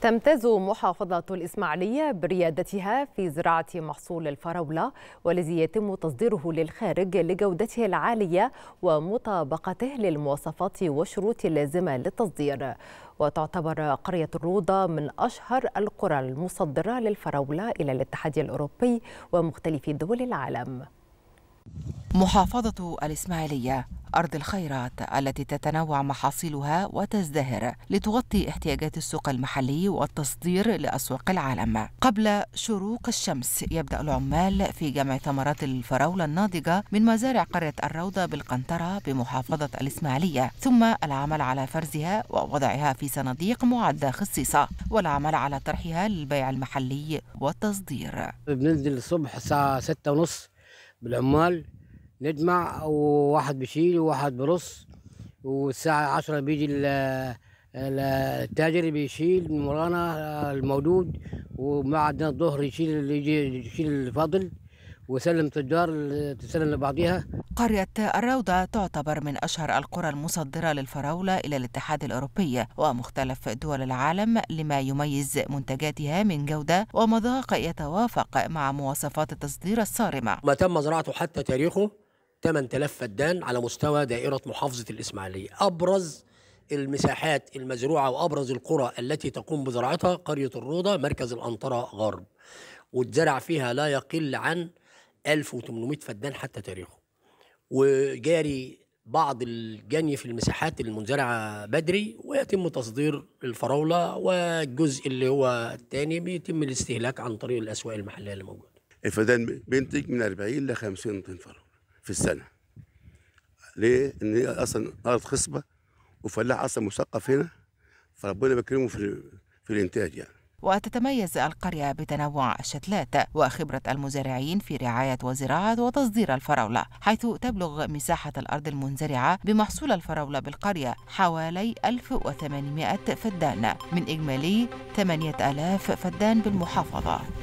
تمتاز محافظة الإسماعيلية بريادتها في زراعة محصول الفراولة والذي يتم تصديره للخارج لجودته العالية ومطابقته للمواصفات والشروط اللازمة للتصدير وتعتبر قرية الروضة من أشهر القرى المصدرة للفراولة إلى الاتحاد الأوروبي ومختلف دول العالم محافظة الإسماعيلية أرض الخيرات التي تتنوع محاصيلها وتزدهر لتغطي احتياجات السوق المحلي والتصدير لأسواق العالم قبل شروق الشمس يبدأ العمال في جمع ثمرات الفراولة الناضجة من مزارع قرية الروضة بالقنطرة بمحافظة الإسماعيلية ثم العمل على فرزها ووضعها في صناديق معدة خصيصة والعمل على طرحها للبيع المحلي والتصدير بننزل الصبح الساعة ستة ونص بالعمال نجمع وواحد بشيل وواحد برص والساعة عشرة بيجي التاجر بيشيل من ورانا المولود وما الظهر يشيل يجي يشيل الفاضل وسلم تجار تسلم لبعضها قرية الروضة تعتبر من أشهر القرى المصدرة للفراولة إلى الاتحاد الأوروبي ومختلف دول العالم لما يميز منتجاتها من جودة ومذاق يتوافق مع مواصفات التصدير الصارمة ما تم زراعته حتى تاريخه 8000 فدان على مستوى دائرة محافظة الإسماعيلية أبرز المساحات المزروعة وأبرز القرى التي تقوم بزراعتها قرية الروضة مركز الأنطرة غرب واتزرع فيها لا يقل عن 1800 فدان حتى تاريخه وجاري بعض الجني في المساحات المنزرعة بدري ويتم تصدير الفراولة والجزء اللي هو الثاني بيتم الاستهلاك عن طريق الأسواق المحلية اللي موجودة الفدان بينتج من 40 ل 50 طن فراولة في السنه ليه ان هي اصلا ارض خصبه وفلاح اصلا مثقف هنا فربنا بيكرمه في في الانتاج يعني وتتميز القرية بتنوع الشتلات وخبرة المزارعين في رعاية وزراعة وتصدير الفراولة حيث تبلغ مساحة الأرض المنزرعة بمحصول الفراولة بالقرية حوالي 1800 فدان من إجمالي 8000 فدان بالمحافظة